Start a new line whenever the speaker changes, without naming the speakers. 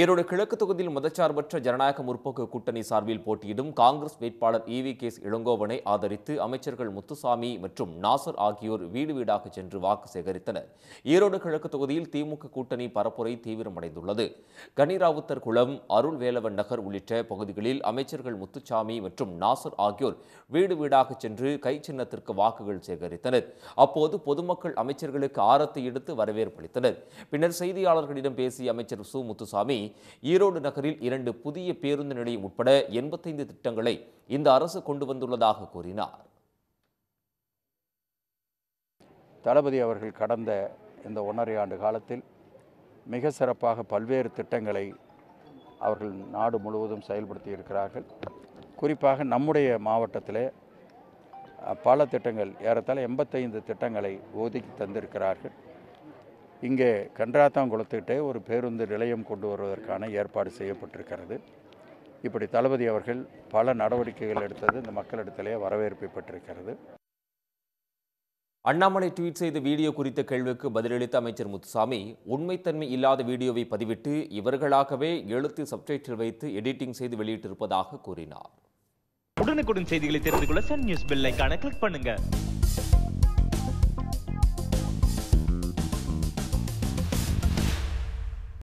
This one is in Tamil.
ஈரோடு கிழக்கு தொகுதியில் மதச்சார்பற்ற ஜனநாயக முற்போக்கு கூட்டணி சார்பில் போட்டியிடும் காங்கிரஸ் வேட்பாளர் இவி கேஸ் இளங்கோவனை ஆதரித்து அமைச்சர்கள் முத்துசாமி மற்றும் நாசர் ஆகியோர் வீடு வீடாக சென்று வாக்கு சேகரித்தனர் ஈரோடு கிழக்கு தொகுதியில் திமுக கூட்டணி பரப்புரை தீவிரமடைந்துள்ளது கனிராவுத்தர் குளம் அருள் வேலவன் நகர் உள்ளிட்ட பகுதிகளில் அமைச்சர்கள் முத்துசாமி மற்றும் நாசர் ஆகியோர் வீடு வீடாக சென்று கை சின்னத்திற்கு வாக்குகள் சேகரித்தனர் அப்போது பொதுமக்கள் அமைச்சர்களுக்கு ஆரத்தை எடுத்து வரவேற்பளித்தனர் பின்னர் செய்தியாளர்களிடம் பேசிய அமைச்சர் சு முத்துசாமி ஈரோடு நகரில் இரண்டு புதிய பேருந்து நிலையம் உட்பட எண்பத்தைந்து திட்டங்களை இந்த
அரசு கொண்டு வந்துள்ளதாக கூறினார் தளபதி அவர்கள் கடந்த இந்த ஒன்றரை ஆண்டு காலத்தில் மிக சிறப்பாக பல்வேறு திட்டங்களை அவர்கள் நாடு முழுவதும் செயல்படுத்தி இருக்கிறார்கள் குறிப்பாக நம்முடைய மாவட்டத்தில் பல திட்டங்கள் ஏறத்தாழ எண்பத்தைந்து திட்டங்களை ஒதுக்கி தந்திருக்கிறார்கள் இங்கே கன்றாத்தாங்குளத்துக்கிட்டே ஒரு பேருந்து நிலையம் கொண்டு வருவதற்கான ஏற்பாடு செய்யப்பட்டிருக்கிறது இப்படி தளபதி அவர்கள் பல நடவடிக்கைகள் எடுத்தது இந்த மக்களிடத்திலே வரவேற்பை பெற்றிருக்கிறது
அண்ணாமலை ட்வீட் செய்த வீடியோ குறித்த கேள்விக்கு பதிலளித்த அமைச்சர் முத்துசாமி உண்மைத்தன்மை இல்லாத வீடியோவை பதிவிட்டு இவர்களாகவே எழுத்து சப்டைட்டில் வைத்து எடிட்டிங் செய்து வெளியிட்டிருப்பதாக கூறினார் உடனுக்குடன் செய்திகளை தெரிந்து கொள்ள சன் நியூஸ் பெல் கிளிக் பண்ணுங்க